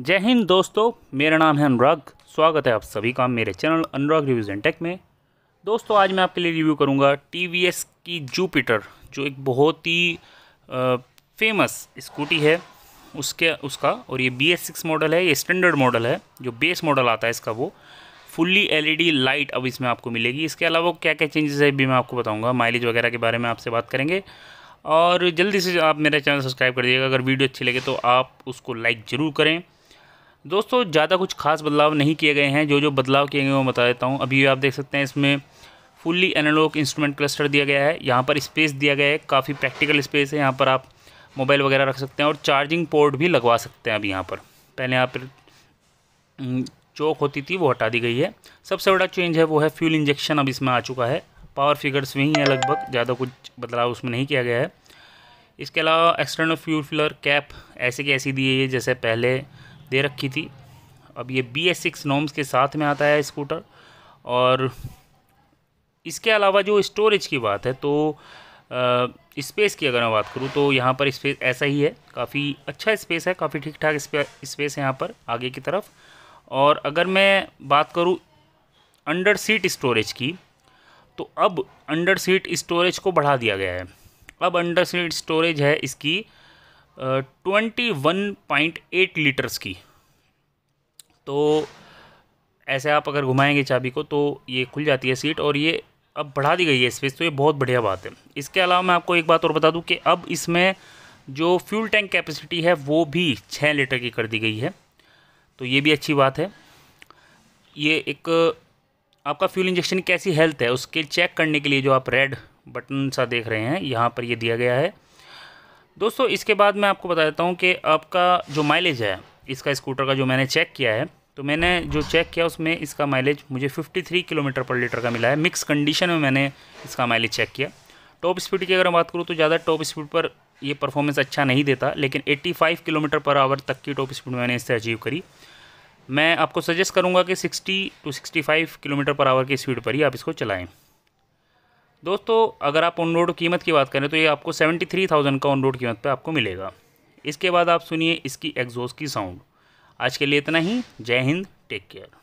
जय हिंद दोस्तों मेरा नाम है अनुराग स्वागत है आप सभी का मेरे channel Anurag reviews and tech में दोस्तों आज मैं आपके लिए रिव्यू करूंगा टीवीएस की जूपिटर जो एक बहुत ही फेमस स्कूटी है उसके उसका और ये बी एस सिक्स मॉडल है ये स्टैंडर्ड मॉडल है जो बेस मॉडल आता है इसका वो फुल्ली एल लाइट अब इसमें आपको मिलेगी इसके अलावा क्या क्या चेंजेस है भी मैं आपको बताऊँगा माइलेज वगैरह के बारे में आपसे बात करेंगे और जल्दी से आप मेरा चैनल सब्सक्राइब कर दिएगा अगर वीडियो अच्छी लगे तो आप उसको लाइक ज़रूर करें दोस्तों ज़्यादा कुछ खास बदलाव नहीं किए गए हैं जो जो बदलाव किए गए वो बता देता हूँ अभी आप देख सकते हैं इसमें फुल्ली एनालॉग इंस्ट्रूमेंट क्लस्टर दिया गया है यहाँ पर स्पेस दिया गया है काफ़ी प्रैक्टिकल स्पेस है यहाँ पर आप मोबाइल वगैरह रख सकते हैं और चार्जिंग पोर्ट भी लगवा सकते हैं अब यहाँ पर पहले यहाँ पर चौक हम्म, होती थी वो हटा दी गई है सबसे बड़ा चेंज है वो है फ्यूल इंजेक्शन अब इसमें आ चुका है पावर फिगर्स वहीं है लगभग ज़्यादा कुछ बदलाव उसमें नहीं किया गया है इसके अलावा एक्सटर्नल फ्यूल फिलर कैप ऐसे की ऐसी दी है जैसे पहले दे रखी थी अब ये बी एस सिक्स नॉम्स के साथ में आता है स्कूटर और इसके अलावा जो स्टोरेज की बात है तो स्पेस की अगर मैं बात करूँ तो यहाँ पर स्पेस ऐसा ही है काफ़ी अच्छा स्पेस है काफ़ी ठीक ठाक स्पेस है यहाँ पर आगे की तरफ और अगर मैं बात करूँ अंडर सीट स्टोरेज की तो अब अंडर सीट स्टोरेज को बढ़ा दिया गया है अब अंडर सीट स्टोरेज है इसकी twenty one point eight litres की तो ऐसे आप अगर घुमाएंगे चाबी को तो ये खुल जाती है सीट और ये अब बढ़ा दी गई है स्पेस तो ये बहुत बढ़िया बात है इसके अलावा मैं आपको एक बात और बता दूं कि अब इसमें जो फ्यूल टैंक कैपेसिटी है वो भी छः लीटर की कर दी गई है तो ये भी अच्छी बात है ये एक आपका फ्यूल इंजेक्शन कैसी हेल्थ है उसके चेक करने के लिए जो आप रेड बटन सा देख रहे हैं यहाँ पर ये दिया गया है दोस्तों इसके बाद मैं आपको बता देता हूँ कि आपका जो माइलेज है इसका स्कूटर का जो मैंने चेक किया है तो मैंने जो चेक किया उसमें इसका माइलेज मुझे 53 किलोमीटर पर लीटर का मिला है मिक्स कंडीशन में मैंने इसका माइलेज चेक किया टॉप स्पीड की अगर मैं बात करूँ तो ज़्यादा टॉप स्पीड पर यह परफॉर्मेंस अच्छा नहीं देता लेकिन 85 किलोमीटर पर आवर तक की टॉप स्पीड मैंने इससे अचीव करी मैं आपको सजेस्ट करूँगा कि sixty to sixty kilometre per hour की स्पीड पर ही आप इसको चलाएँ दोस्तों अगर आप ऑन रोड कीमत की बात करें तो ये आपको सेवेंटी थ्री थाउजेंड का ऑन रोड कीमत पे आपको मिलेगा इसके बाद आप सुनिए इसकी एग्जॉस्ट की साउंड आज के लिए इतना ही जय हिंद टेक केयर